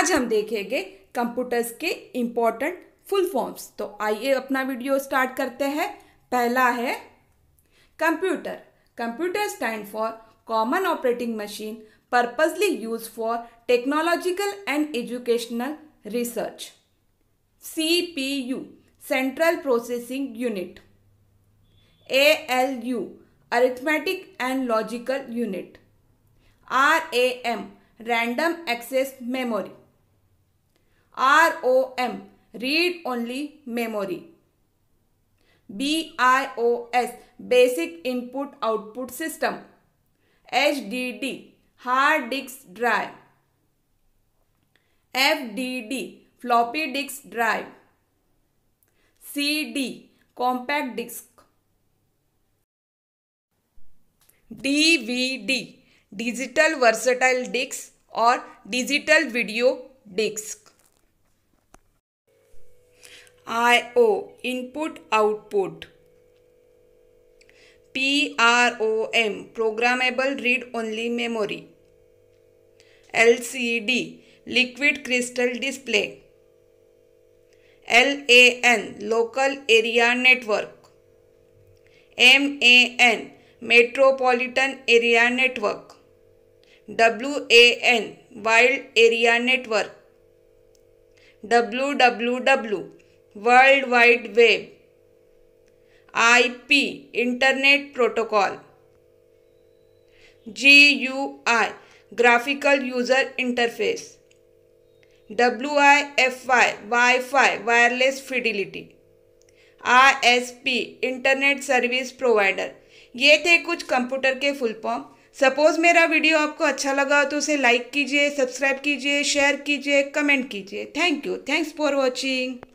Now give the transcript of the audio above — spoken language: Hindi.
आज हम देखेंगे कंप्यूटर्स के इम्पोर्टेंट फुल फॉर्म्स तो आइए अपना वीडियो स्टार्ट करते हैं पहला है computer computer stand for common operating machine purposely use for technological and educational research C P U central processing unit A L U arithmetic and logical unit R A M random access memory R O M read only memory B I O S basic input output system H D D hard disk drive F D D floppy disk drive C D compact disk D V D digital versatile disk और digital video disk I O input output P R O M programmable read only memory L C D liquid crystal display L A N local area network M A N metropolitan area network W A N wild area network W W W world wide web IP internet protocol G U I graphical user interface W I F wifi wireless fidelity I S P internet service provider ये थे कुछ कंप्यूटर के फुल फॉर्म सपोज़ मेरा वीडियो आपको अच्छा लगा तो उसे लाइक कीजिए सब्सक्राइब कीजिए शेयर कीजिए कमेंट कीजिए thank you thanks for watching